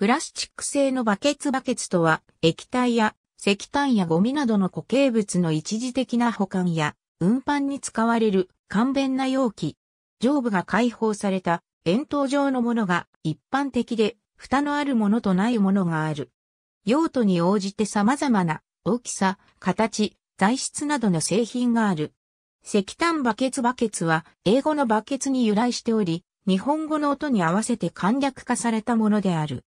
プラスチック製のバケツバケツとは、液体や石炭やゴミなどの固形物の一時的な保管や運搬に使われる簡便な容器。上部が解放された円筒状のものが一般的で、蓋のあるものとないものがある。用途に応じて様々な大きさ、形、材質などの製品がある。石炭バケツバケツは英語のバケツに由来しており、日本語の音に合わせて簡略化されたものである。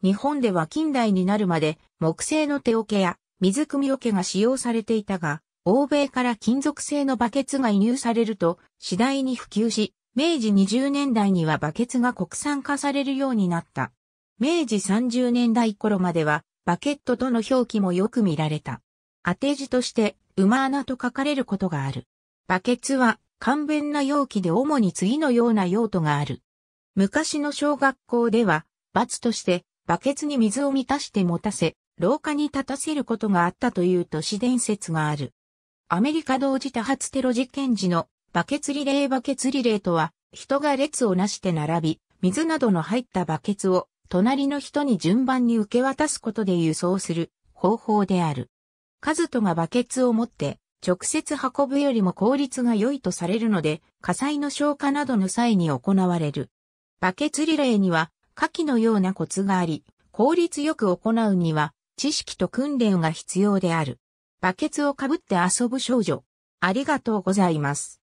日本では近代になるまで木製の手桶や水汲み桶が使用されていたが、欧米から金属製のバケツが輸入されると次第に普及し、明治20年代にはバケツが国産化されるようになった。明治30年代頃まではバケットとの表記もよく見られた。当て字として馬穴と書かれることがある。バケツは簡便な容器で主に次のような用途がある。昔の小学校では、罰としてバケツに水を満たして持たせ、廊下に立たせることがあったという都市伝説がある。アメリカ同時多発テロ事件時のバケツリレーバケツリレーとは、人が列をなして並び、水などの入ったバケツを隣の人に順番に受け渡すことで輸送する方法である。カズトがバケツを持って直接運ぶよりも効率が良いとされるので、火災の消火などの際に行われる。バケツリレーには下記のようなコツがあり、効率よく行うには、知識と訓練が必要である。バケツをかぶって遊ぶ少女。ありがとうございます。